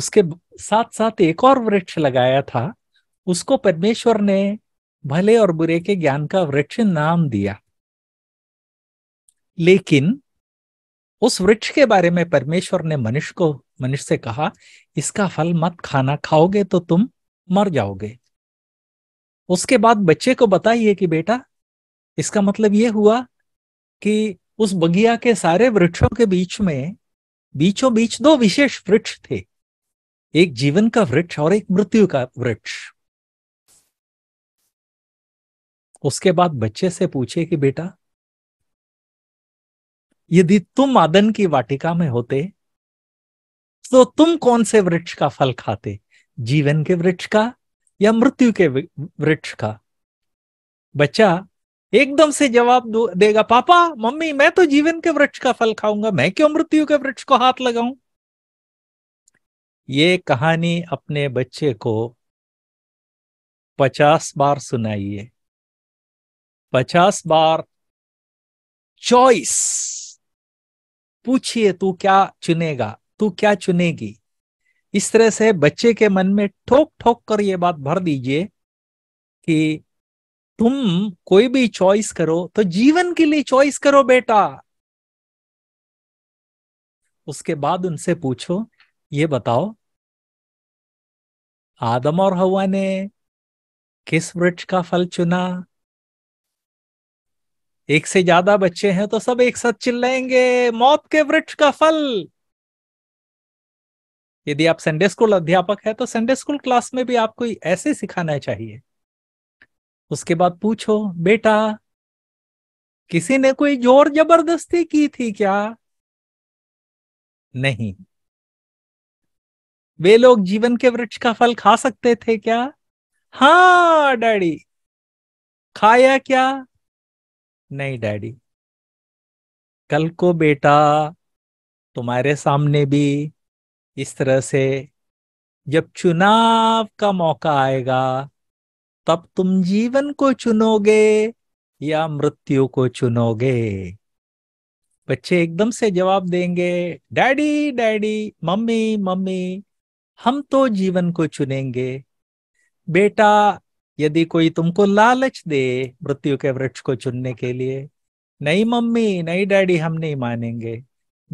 उसके साथ साथ एक और वृक्ष लगाया था उसको परमेश्वर ने भले और बुरे के ज्ञान का वृक्ष नाम दिया लेकिन उस वृक्ष के बारे में परमेश्वर ने मनुष्य को मनुष्य से कहा इसका फल मत खाना खाओगे तो तुम मर जाओगे उसके बाद बच्चे को बताइए कि बेटा इसका मतलब ये हुआ कि उस बगिया के सारे वृक्षों के बीच में बीचों बीच दो विशेष वृक्ष थे एक जीवन का वृक्ष और एक मृत्यु का वृक्ष उसके बाद बच्चे से पूछे कि बेटा यदि तुम आदन की वाटिका में होते तो तुम कौन से वृक्ष का फल खाते जीवन के वृक्ष का या मृत्यु के वृक्ष का बच्चा एकदम से जवाब देगा पापा मम्मी मैं तो जीवन के वृक्ष का फल खाऊंगा मैं क्यों मृत्यु के वृक्ष को हाथ लगाऊं ये कहानी अपने बच्चे को पचास बार सुनाइए पचास बार चॉइस पूछिए तू क्या चुनेगा तू क्या चुनेगी इस तरह से बच्चे के मन में ठोक ठोक कर ये बात भर दीजिए कि तुम कोई भी चॉइस करो तो जीवन के लिए चॉइस करो बेटा उसके बाद उनसे पूछो ये बताओ आदम और हवा ने किस वृक्ष का फल चुना एक से ज्यादा बच्चे हैं तो सब एक साथ चिल्लाएंगे मौत के वृक्ष का फल यदि आप संडे स्कूल अध्यापक है तो संडे स्कूल क्लास में भी आपको ऐसे सिखाना चाहिए उसके बाद पूछो बेटा किसी ने कोई जोर जबरदस्ती की थी क्या नहीं वे लोग जीवन के वृक्ष का फल खा सकते थे क्या हाँ डैडी खाया क्या नहीं डैडी कल को बेटा तुम्हारे सामने भी इस तरह से जब चुनाव का मौका आएगा तब तुम जीवन को चुनोगे या मृत्यु को चुनोगे बच्चे एकदम से जवाब देंगे डैडी डैडी मम्मी मम्मी हम तो जीवन को चुनेंगे बेटा यदि कोई तुमको लालच दे मृत्यु के वृक्ष को चुनने के लिए नहीं मम्मी नहीं डैडी हम नहीं मानेंगे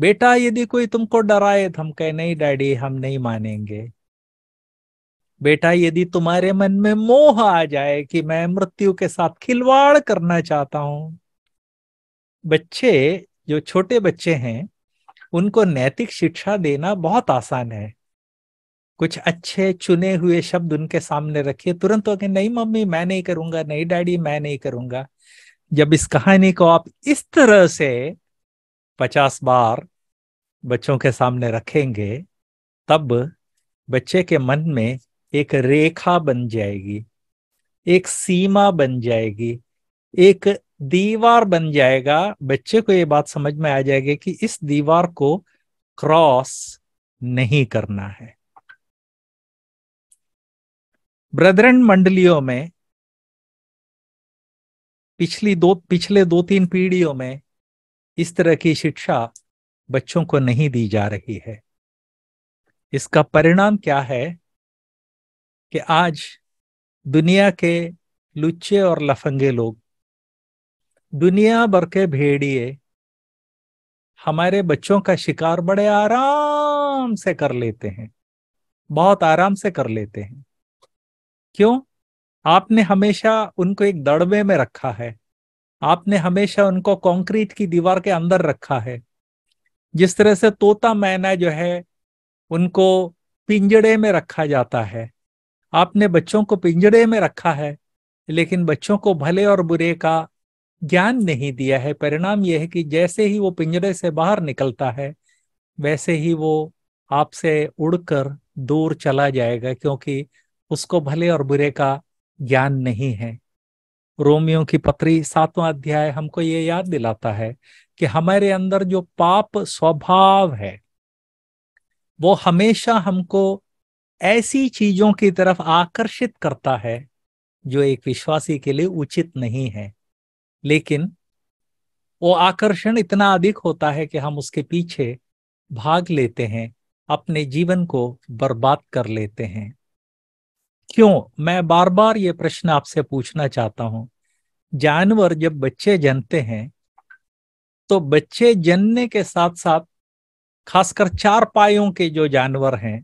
बेटा यदि कोई तुमको डराए तो हम कहे नहीं डैडी हम नहीं मानेंगे बेटा यदि तुम्हारे मन में मोह आ जाए कि मैं मृत्यु के साथ खिलवाड़ करना चाहता हूं बच्चे जो छोटे बच्चे हैं उनको नैतिक शिक्षा देना बहुत आसान है कुछ अच्छे चुने हुए शब्द उनके सामने रखिए तुरंत हो गए नहीं मम्मी मैं नहीं करूंगा नहीं डैडी मैं नहीं करूंगा जब इस कहानी को आप इस तरह से पचास बार बच्चों के सामने रखेंगे तब बच्चे के मन में एक रेखा बन जाएगी एक सीमा बन जाएगी एक दीवार बन जाएगा बच्चे को ये बात समझ में आ जाएगी कि इस दीवार को क्रॉस नहीं करना है ब्रदरन मंडलियों में पिछली दो पिछले दो तीन पीढ़ियों में इस तरह की शिक्षा बच्चों को नहीं दी जा रही है इसका परिणाम क्या है कि आज दुनिया के लुच्चे और लफंगे लोग दुनिया भर के भेड़िए हमारे बच्चों का शिकार बड़े आराम से कर लेते हैं बहुत आराम से कर लेते हैं क्यों आपने हमेशा उनको एक दड़बे में रखा है आपने हमेशा उनको कंक्रीट की दीवार के अंदर रखा है जिस तरह से तोता मैना जो है उनको पिंजड़े में रखा जाता है आपने बच्चों को पिंजड़े में रखा है लेकिन बच्चों को भले और बुरे का ज्ञान नहीं दिया है परिणाम यह है कि जैसे ही वो पिंजरे से बाहर निकलता है वैसे ही वो आपसे उड़कर दूर चला जाएगा क्योंकि उसको भले और बुरे का ज्ञान नहीं है रोमियो की पत्री सातवां अध्याय हमको ये याद दिलाता है कि हमारे अंदर जो पाप स्वभाव है वो हमेशा हमको ऐसी चीजों की तरफ आकर्षित करता है जो एक विश्वासी के लिए उचित नहीं है लेकिन वो आकर्षण इतना अधिक होता है कि हम उसके पीछे भाग लेते हैं अपने जीवन को बर्बाद कर लेते हैं क्यों मैं बार बार ये प्रश्न आपसे पूछना चाहता हूं जानवर जब बच्चे जनते हैं तो बच्चे जनने के साथ साथ खासकर चार पायों के जो जानवर हैं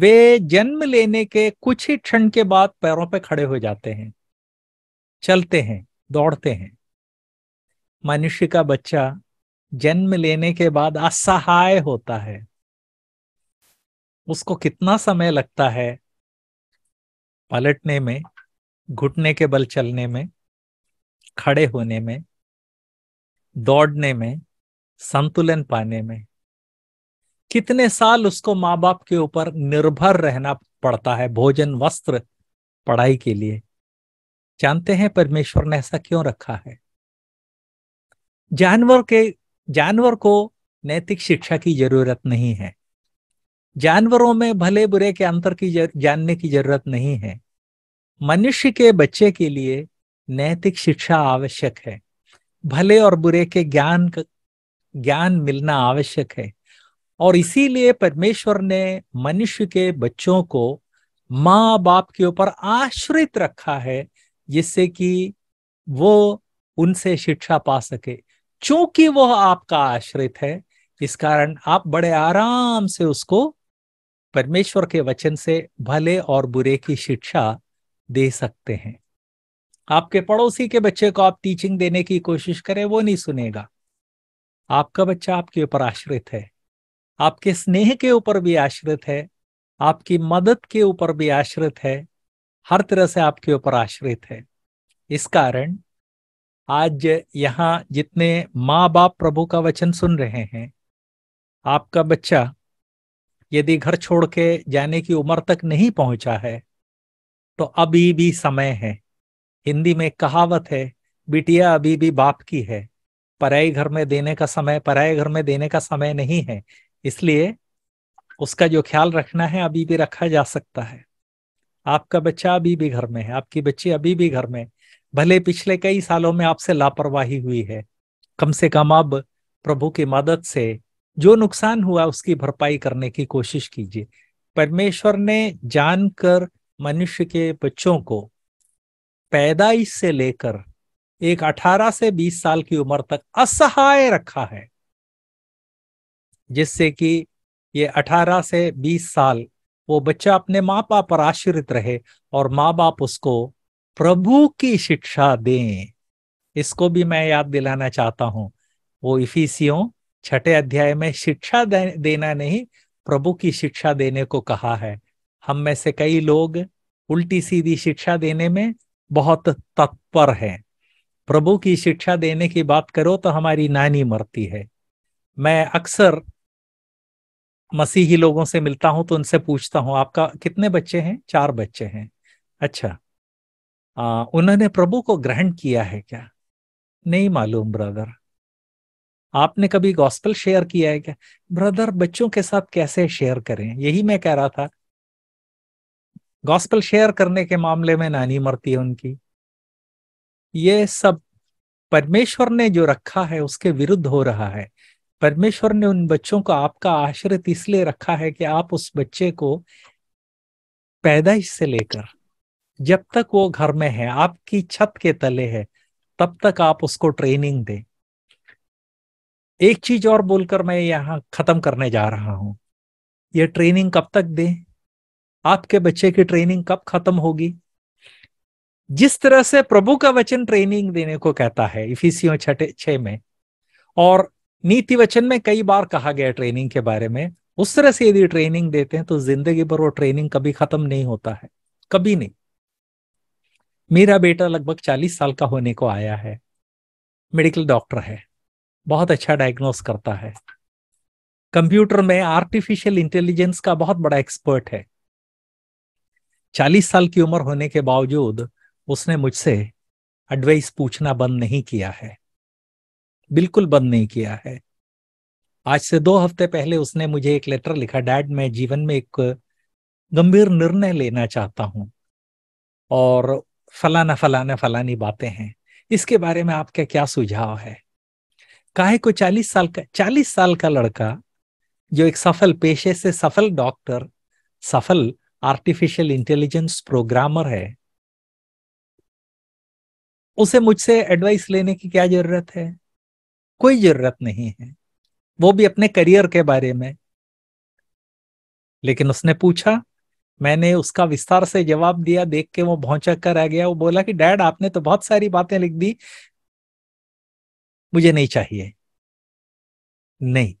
वे जन्म लेने के कुछ ही क्षण के बाद पैरों पर खड़े हो जाते हैं चलते हैं दौड़ते हैं मनुष्य का बच्चा जन्म लेने के बाद असहाय होता है उसको कितना समय लगता है पलटने में घुटने के बल चलने में खड़े होने में दौड़ने में संतुलन पाने में कितने साल उसको माँ बाप के ऊपर निर्भर रहना पड़ता है भोजन वस्त्र पढ़ाई के लिए जानते हैं परमेश्वर ने ऐसा क्यों रखा है जानवर के जानवर को नैतिक शिक्षा की जरूरत नहीं है जानवरों में भले बुरे के अंतर की जर, जानने की जरूरत नहीं है मनुष्य के बच्चे के लिए नैतिक शिक्षा आवश्यक है भले और बुरे के ज्ञान ज्ञान मिलना आवश्यक है और इसीलिए परमेश्वर ने मनुष्य के बच्चों को माँ बाप के ऊपर आश्रित रखा है जिससे कि वो उनसे शिक्षा पा सके चूंकि वह आपका आश्रित है इस कारण आप बड़े आराम से उसको परमेश्वर के वचन से भले और बुरे की शिक्षा दे सकते हैं आपके पड़ोसी के बच्चे को आप टीचिंग देने की कोशिश करें वो नहीं सुनेगा आपका बच्चा आपके ऊपर आश्रित है आपके स्नेह के ऊपर भी आश्रित है आपकी मदद के ऊपर भी आश्रित है हर तरह से आपके ऊपर आश्रित है इस कारण आज यहाँ जितने माँ बाप प्रभु का वचन सुन रहे हैं आपका बच्चा यदि घर छोड़ के जाने की उम्र तक नहीं पहुंचा है तो अभी भी समय है हिंदी में कहावत है बिटिया अभी भी बाप की है पराई घर में देने का समय पराए घर में देने का समय नहीं है इसलिए उसका जो ख्याल रखना है अभी भी रखा जा सकता है आपका बच्चा अभी भी घर में है आपकी बच्ची अभी भी घर में भले पिछले कई सालों में आपसे लापरवाही हुई है कम से कम अब प्रभु की मदद से जो नुकसान हुआ उसकी भरपाई करने की कोशिश कीजिए परमेश्वर ने जानकर मनुष्य के बच्चों को पैदाइश से लेकर एक 18 से 20 साल की उम्र तक असहाय रखा है जिससे कि ये 18 से 20 साल वो बच्चा अपने माँ बाप पर आश्रित रहे और माँ बाप उसको प्रभु की शिक्षा दें इसको भी मैं याद दिलाना चाहता हूँ वो इफिसियों छठे अध्याय में शिक्षा दे, देना नहीं प्रभु की शिक्षा देने को कहा है हम में से कई लोग उल्टी सीधी शिक्षा देने में बहुत तत्पर हैं प्रभु की शिक्षा देने की बात करो तो हमारी नानी मरती है मैं अक्सर मसीही लोगों से मिलता हूं तो उनसे पूछता हूं आपका कितने बच्चे हैं चार बच्चे हैं अच्छा आ, उन्होंने प्रभु को ग्रहण किया है क्या नहीं मालूम ब्रदर आपने कभी गॉस्पल शेयर किया है क्या ब्रदर बच्चों के साथ कैसे शेयर करें यही मैं कह रहा था गॉस्पल शेयर करने के मामले में नानी मरती है उनकी ये सब परमेश्वर ने जो रखा है उसके विरुद्ध हो रहा है परमेश्वर ने उन बच्चों को आपका आश्रित इसलिए रखा है कि आप उस बच्चे को पैदाइश से लेकर जब तक वो घर में है आपकी छत के तले है तब तक आप उसको ट्रेनिंग दें एक चीज और बोलकर मैं यहां खत्म करने जा रहा हूं ये ट्रेनिंग कब तक दे आपके बच्चे की ट्रेनिंग कब खत्म होगी जिस तरह से प्रभु का वचन ट्रेनिंग देने को कहता है इफिसियों छठे छ में और नीति वचन में कई बार कहा गया ट्रेनिंग के बारे में उस तरह से यदि ट्रेनिंग देते हैं तो जिंदगी भर वो ट्रेनिंग कभी खत्म नहीं होता है कभी नहीं मेरा बेटा लगभग चालीस साल का होने को आया है मेडिकल डॉक्टर है बहुत अच्छा डायग्नोस करता है कंप्यूटर में आर्टिफिशियल इंटेलिजेंस का बहुत बड़ा एक्सपर्ट है चालीस साल की उम्र होने के बावजूद उसने मुझसे एडवाइस पूछना बंद नहीं किया है बिल्कुल बंद नहीं किया है आज से दो हफ्ते पहले उसने मुझे एक लेटर लिखा डैड मैं जीवन में एक गंभीर निर्णय लेना चाहता हूं और फलाना फलाना फलानी बातें हैं इसके बारे में आपका क्या सुझाव है काहे को चालीस साल का चालीस साल का लड़का जो एक सफल पेशे से सफल डॉक्टर सफल आर्टिफिशियल इंटेलिजेंस प्रोग्रामर है उसे मुझसे एडवाइस लेने की क्या जरूरत है कोई जरूरत नहीं है वो भी अपने करियर के बारे में लेकिन उसने पूछा मैंने उसका विस्तार से जवाब दिया देख के वो भौचक कर आ गया वो बोला कि डैड आपने तो बहुत सारी बातें लिख दी मुझे नहीं चाहिए नहीं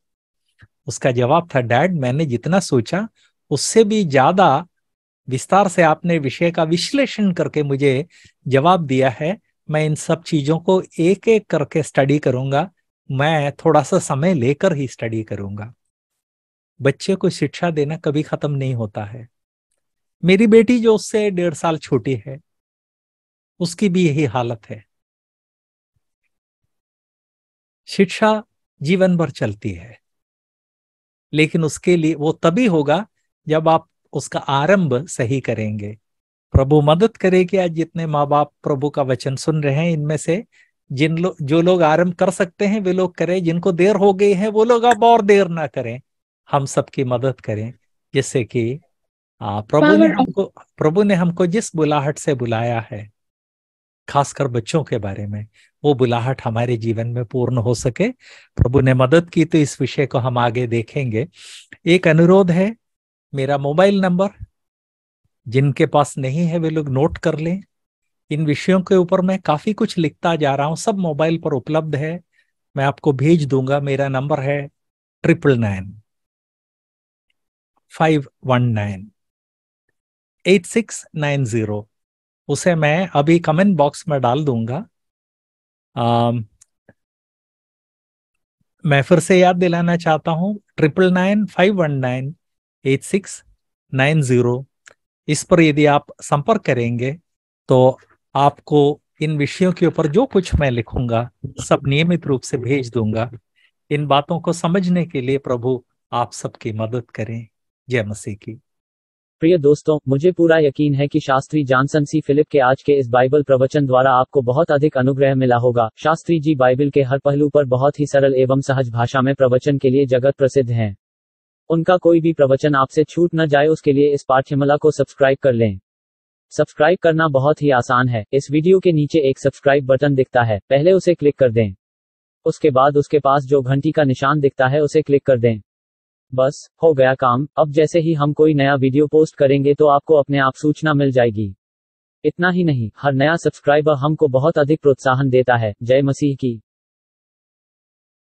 उसका जवाब था डैड मैंने जितना सोचा उससे भी ज्यादा विस्तार से आपने विषय का विश्लेषण करके मुझे जवाब दिया है मैं इन सब चीजों को एक एक करके स्टडी करूंगा मैं थोड़ा सा समय लेकर ही स्टडी करूंगा बच्चे को शिक्षा देना कभी खत्म नहीं होता है मेरी बेटी जो उससे डेढ़ साल छोटी है उसकी भी यही हालत है शिक्षा जीवन भर चलती है लेकिन उसके लिए वो तभी होगा जब आप उसका आरंभ सही करेंगे प्रभु मदद करे कि आज जितने माँ बाप प्रभु का वचन सुन रहे हैं इनमें से जिन लोग जो लोग आरंभ कर सकते हैं वे लोग करें जिनको देर हो गई है वो लोग अब और देर ना करें हम सबकी मदद करें जिससे कि प्रभु ने हमको प्रभु ने हमको जिस बुलाहट से बुलाया है खासकर बच्चों के बारे में वो बुलाहट हमारे जीवन में पूर्ण हो सके प्रभु ने मदद की तो इस विषय को हम आगे देखेंगे एक अनुरोध है मेरा मोबाइल नंबर जिनके पास नहीं है वे लोग नोट कर लें इन विषयों के ऊपर मैं काफी कुछ लिखता जा रहा हूँ सब मोबाइल पर उपलब्ध है मैं आपको भेज दूंगा मेरा नंबर है triple nine five one nine eight six nine zero उसे मैं अभी कमेंट बॉक्स में डाल दूंगा आ, मैं फिर से याद दिलाना चाहता हूँ triple nine five one nine eight six nine zero इस पर यदि आप संपर्क करेंगे तो आपको इन विषयों के ऊपर जो कुछ मैं लिखूंगा सब नियमित रूप से भेज दूंगा इन बातों को समझने के लिए प्रभु आप सबकी मदद करें जय मसीह की प्रिय दोस्तों मुझे पूरा यकीन है कि शास्त्री जॉनसन सी फिलिप के आज के इस बाइबल प्रवचन द्वारा आपको बहुत अधिक अनुग्रह मिला होगा शास्त्री जी बाइबल के हर पहलू पर बहुत ही सरल एवं सहज भाषा में प्रवचन के लिए जगत प्रसिद्ध हैं उनका कोई भी प्रवचन आपसे छूट न जाए उसके लिए इस पाठ्यमला को सब्सक्राइब कर लें सब्सक्राइब करना बहुत ही आसान है इस वीडियो के नीचे एक सब्सक्राइब बटन दिखता है पहले उसे क्लिक कर दें उसके बाद उसके पास जो घंटी का निशान दिखता है उसे क्लिक कर दें बस हो गया काम अब जैसे ही हम कोई नया वीडियो पोस्ट करेंगे तो आपको अपने आप सूचना मिल जाएगी इतना ही नहीं हर नया सब्सक्राइबर हमको बहुत अधिक प्रोत्साहन देता है जय मसीह की